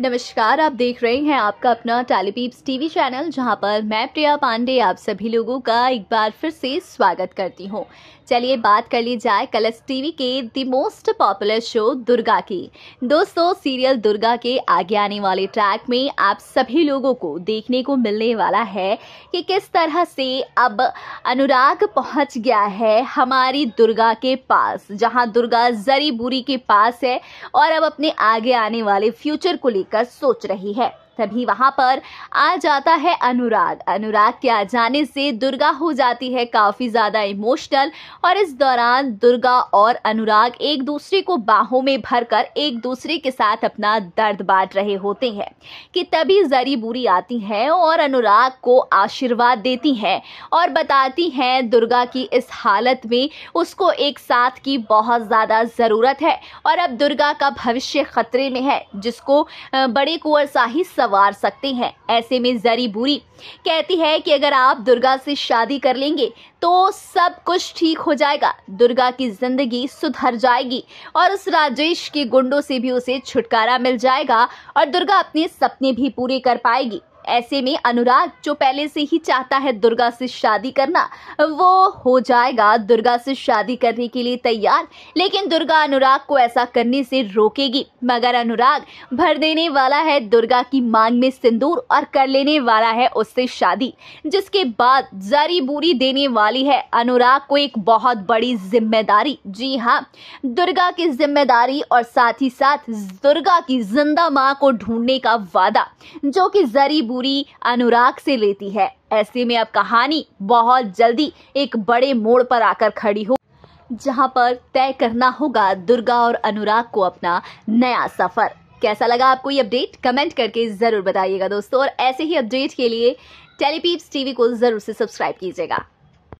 नमस्कार आप देख रहे हैं आपका अपना टेलीपीप्स टीवी चैनल जहां पर मैं प्रिया पांडे आप सभी लोगों का एक बार फिर से स्वागत करती हूं चलिए बात कर ली जाए कलर्स टीवी के the most popular show Durga की दोस्तों सीरियल दुर्गा के आगे आने वाले ट्रैक में आप सभी लोगों को देखने को मिलने वाला है कि किस तरह से अब अनुराग पहुंच गया है हमारी दुर्गा के पास जहां दुर्गा जरी बुरी के पास है और अब अपने आगे आने वाले फ्यूचर को लेकर लेकर सोच रही है तभी वहां पर आ जाता है अनुराग अनुराग के आ जाने से दुर्गा हो जाती है काफ़ी ज़्यादा इमोशनल और इस दौरान दुर्गा और अनुराग एक दूसरे को बाहों में भरकर एक दूसरे के साथ अपना दर्द बांट रहे होते हैं कि तभी जरी बुरी आती है और अनुराग को आशीर्वाद देती है और बताती हैं दुर्गा की इस हालत में उसको एक साथ की बहुत ज़्यादा ज़रूरत है और अब दुर्गा का भविष्य खतरे में है जिसको बड़े कुंवर शाही संवार सकते हैं ऐसे में जरी बुरी कहती है कि अगर आप दुर्गा से शादी कर लेंगे तो सब कुछ ठीक हो जाएगा दुर्गा की जिंदगी सुधर जाएगी और उस राजेश के गुंडों से भी उसे छुटकारा मिल जाएगा और दुर्गा अपने सपने भी पूरे कर पाएगी ऐसे में अनुराग जो पहले से ही चाहता है दुर्गा से शादी करना वो हो जाएगा दुर्गा से शादी करने के लिए तैयार लेकिन दुर्गा अनुराग को ऐसा करने से रोकेगी मगर अनुराग भर देने वाला है दुर्गा की मांग में सिंदूर और कर लेने वाला है उससे शादी जिसके बाद जरी बूरी देने वाली है अनुराग को एक बहुत बड़ी जिम्मेदारी जी हाँ दुर्गा की जिम्मेदारी और साथ ही साथ दुर्गा की जिंदा माँ को ढूंढने का वादा जो कि जरी पूरी अनुराग से लेती है ऐसे में अब कहानी बहुत जल्दी एक बड़े मोड़ पर आकर खड़ी हो जहां पर तय करना होगा दुर्गा और अनुराग को अपना नया सफर कैसा लगा आपको ये अपडेट कमेंट करके जरूर बताइएगा दोस्तों और ऐसे ही अपडेट के लिए टेलीपीप्स टीवी को जरूर से सब्सक्राइब कीजिएगा